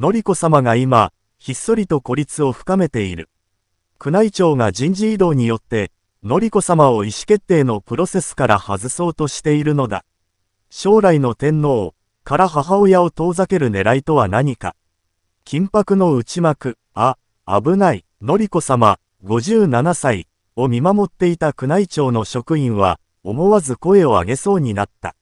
のりこ様が今、ひっそりと孤立を深めている。宮内庁が人事異動によって、のりこ様を意思決定のプロセスから外そうとしているのだ。将来の天皇から母親を遠ざける狙いとは何か。緊迫の内幕、あ、危ない、のりこ様、57歳を見守っていた宮内庁の職員は、思わず声を上げそうになった。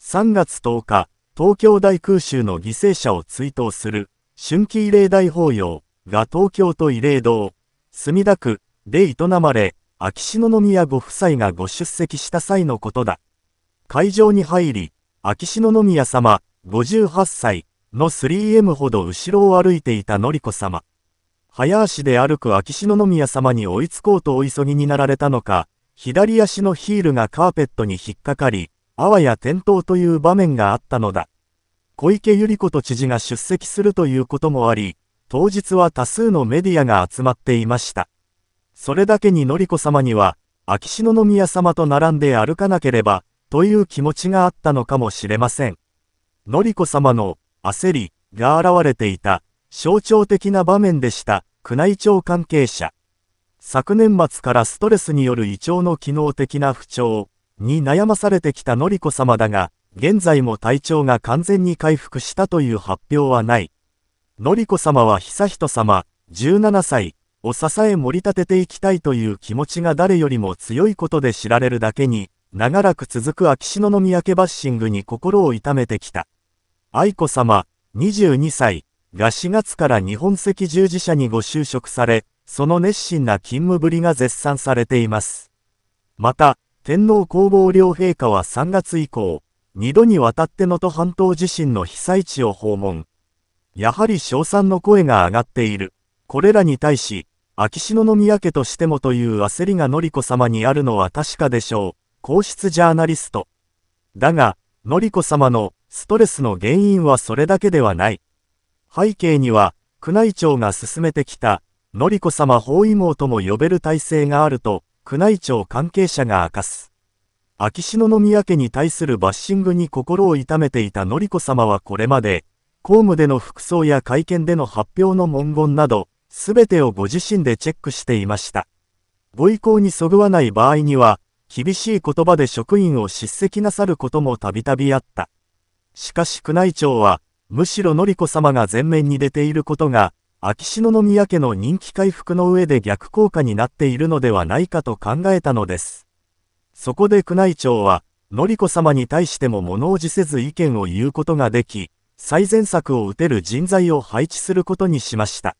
3月10日、東京大空襲の犠牲者を追悼する春季慰霊大法要が東京都慰霊堂、墨田区で営まれ、秋篠宮ご夫妻がご出席した際のことだ。会場に入り、秋篠宮様、58歳の 3M ほど後ろを歩いていた典子様。早足で歩く秋篠宮様に追いつこうとお急ぎになられたのか、左足のヒールがカーペットに引っかかり、あわや転倒という場面があったのだ。小池百合子と知事が出席するということもあり、当日は多数のメディアが集まっていました。それだけに典子様には、秋篠宮様と並んで歩かなければ、という気持ちがあったのかもしれません。典子様の焦りが現れていた象徴的な場面でした、宮内庁関係者。昨年末からストレスによる胃腸の機能的な不調に悩まされてきた典子様だが、現在も体調が完全に回復したという発表はない。典子様は悠仁ま、17歳を支え盛り立てていきたいという気持ちが誰よりも強いことで知られるだけに、長らく続く秋篠宮家バッシングに心を痛めてきた。愛子さま、22歳が4月から日本赤十字社にご就職され、その熱心な勤務ぶりが絶賛されています。また、天皇皇后両陛下は3月以降、2度にわたって能登半島地震の被災地を訪問。やはり称賛の声が上がっている。これらに対し、秋篠宮家としてもという焦りが紀子様にあるのは確かでしょう。皇室ジャーナリスト。だが、紀子様のストレスの原因はそれだけではない。背景には、宮内庁が進めてきた、典子様包囲網とも呼べる体制があると、宮内庁関係者が明かす。秋篠宮家に対するバッシングに心を痛めていた典子さまはこれまで、公務での服装や会見での発表の文言など、すべてをご自身でチェックしていました。ご意向にそぐわない場合には、厳しい言葉で職員を叱責なさることもたびたびあった。しかし宮内庁は、むしろ典子さまが前面に出ていることが、秋篠宮家の人気回復の上で逆効果になっているのではないかと考えたのです。そこで宮内庁は、典子様に対しても物おじせず意見を言うことができ、最善策を打てる人材を配置することにしました。